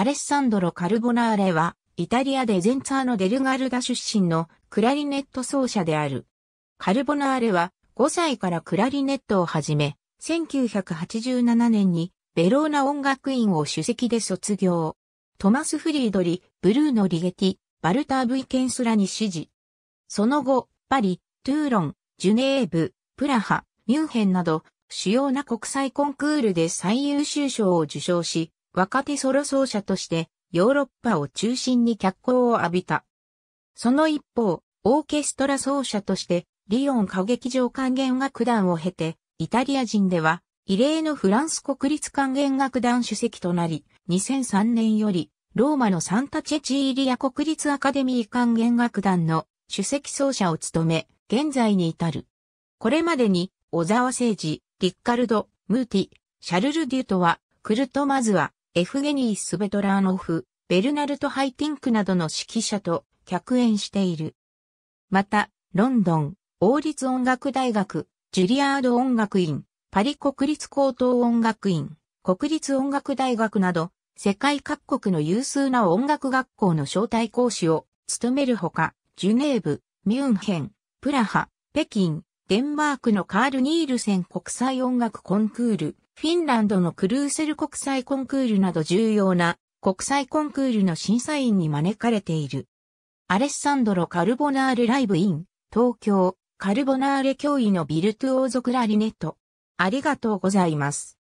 アレッサンドロ・カルボナーレは、イタリアでゼンツァーノ・デルガルダ出身のクラリネット奏者である。カルボナーレは、5歳からクラリネットを始め、1987年にベローナ音楽院を首席で卒業。トマス・フリードリ、ブルーノ・リゲティ、バルター・ブイケンスらに指示。その後、パリ、トゥーロン、ジュネーブ、プラハ、ミュンヘンなど、主要な国際コンクールで最優秀賞を受賞し、若手ソロ奏者としてヨーロッパを中心に脚光を浴びた。その一方、オーケストラ奏者としてリヨン歌劇場管弦楽団を経て、イタリア人では異例のフランス国立管弦楽団主席となり、2003年よりローマのサンタチェチーリア国立アカデミー管弦楽団の主席奏者を務め、現在に至る。これまでに、小沢誠治、リッカルド、ムーティ、シャルル・デュトは、クルト・マズは、エフゲニー・スベトラーノフ、ベルナルト・ハイティンクなどの指揮者と客演している。また、ロンドン、王立音楽大学、ジュリアード音楽院、パリ国立高等音楽院、国立音楽大学など、世界各国の有数な音楽学校の招待講師を務めるほか、ジュネーブ、ミュンヘン、プラハ、北京、デンマークのカール・ニールセン国際音楽コンクール、フィンランドのクルーセル国際コンクールなど重要な国際コンクールの審査員に招かれている。アレッサンドロ・カルボナーレライブイン、東京、カルボナーレ脅威のビルトゥオーゾクラリネット。ありがとうございます。